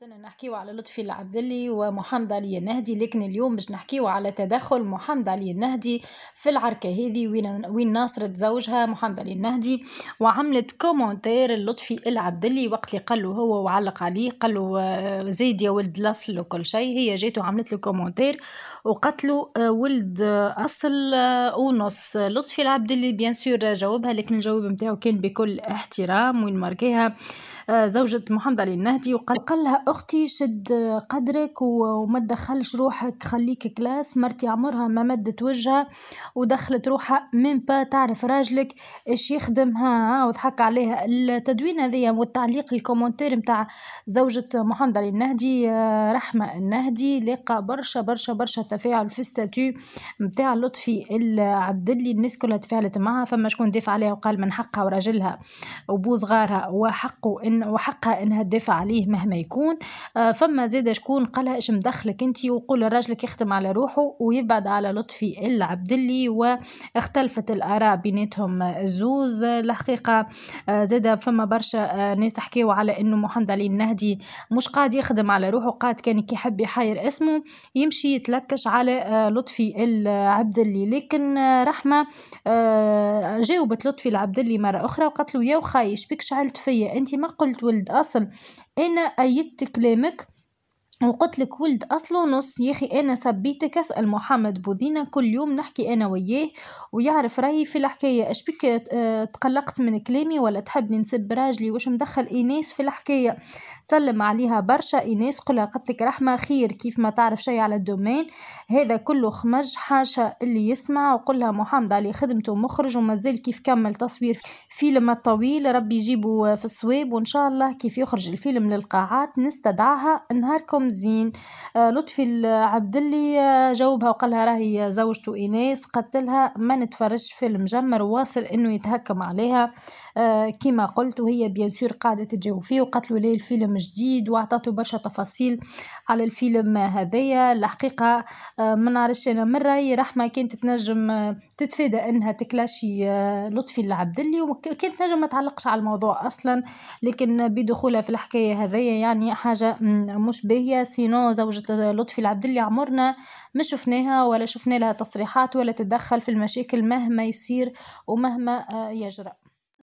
زلنا نحكيو على لطفي العبدلي ومحمد علي النهدي لكن اليوم باش نحكيو على تدخل محمد علي النهدي في العركه هذه وين وين ناصرت زوجها محمد علي النهدي وعملت كومنتير لطفي العبدلي وقت اللي قال له هو وعلق عليه قال له آه، زيد يا ولد الاصل وكل شيء هي جات وعملت له كومنتير وقالت له آه، ولد اصل آه، ونص لطفي العبدلي بيان سور جاوبها لكن الجواب نتاعو كان بكل احترام وين ماركيها زوجة محمد علي النهدي وقال لها أختي شد قدرك وما تدخلش روحك خليك كلاس مرتي عمرها ما مدت وجهها ودخلت روحها من با تعرف راجلك ايش يخدم ها وضحك عليها التدوين هذه والتعليق الكومنتير متاع زوجة محمد علي النهدي آه، رحمة النهدي لقى برشا برشا برشا تفاعل في ستاتو متاع لطفي العبدلي الناس كلها تفاعلت معها فما شكون دافع عليها وقال من حقها وراجلها وبو صغارها وحقه إن وحقها انها تدافع عليه مهما يكون آه، فما زاد شكون قالها اش مدخلك انت وقول لراجلك يخدم على روحه ويبعد على لطفي العبدلي واختلفت الاراء بيناتهم الزوز الحقيقه آه، زاد فما برشا آه، ناس حكيوا على انه محمد علي النهدي مش قاعد يخدم على روحه قاعد كان كيحب يحير اسمه يمشي يتلكش على لطفي العبدلي لكن رحمه جاوبت لطفي العبدلي مره اخرى وقالت له يا وخايش بك شعلت فيا انت ما قلت ولد اصل أنا أيدت كلامك وقلت لك ولد اصله نص يا اخي انا سبيتك اسال محمد بوذينا كل يوم نحكي انا وياه ويعرف رايي في الحكايه اش بك آه، تقلقت من كلامي ولا تحبني نسب راجلي واش مدخل ايناس في الحكايه سلم عليها برشا ايناس قلها قلت لك رحمه خير كيف ما تعرف شي على الدومين هذا كله خمج حاشا اللي يسمع وقلها محمد علي خدمته مخرج ومازال كيف كمل تصوير فيلم الطويل ربي يجيبه في الصواب وان شاء الله كيف يخرج الفيلم للقاعات نستدعاها نهاركم زين آه، لطفي لطفي العبدلي آه، جاوبها وقالها راهي زوجته إيناس قتلها ما نتفرجش فيلم جمر واصل انه يتهكم عليها آه، كما قلت وهي بيان سور قاعده تجاوب فيه وقالت له ليه الفيلم جديد واعطته برشا تفاصيل على الفيلم هذايا الحقيقه ما نعرفش انا من رايي رحمه كانت تنجم تتفادى انها تكلاشي لطفي لطفي العبدلي وكانت تنجم ما تعلقش على الموضوع اصلا لكن بدخولها في الحكايه هذايا يعني حاجه مش باهيه سينو زوجة لطفي العبد اللي عمرنا ما شفناها ولا شفنا لها تصريحات ولا تتدخل في المشاكل مهما يصير ومهما آه، يجرأ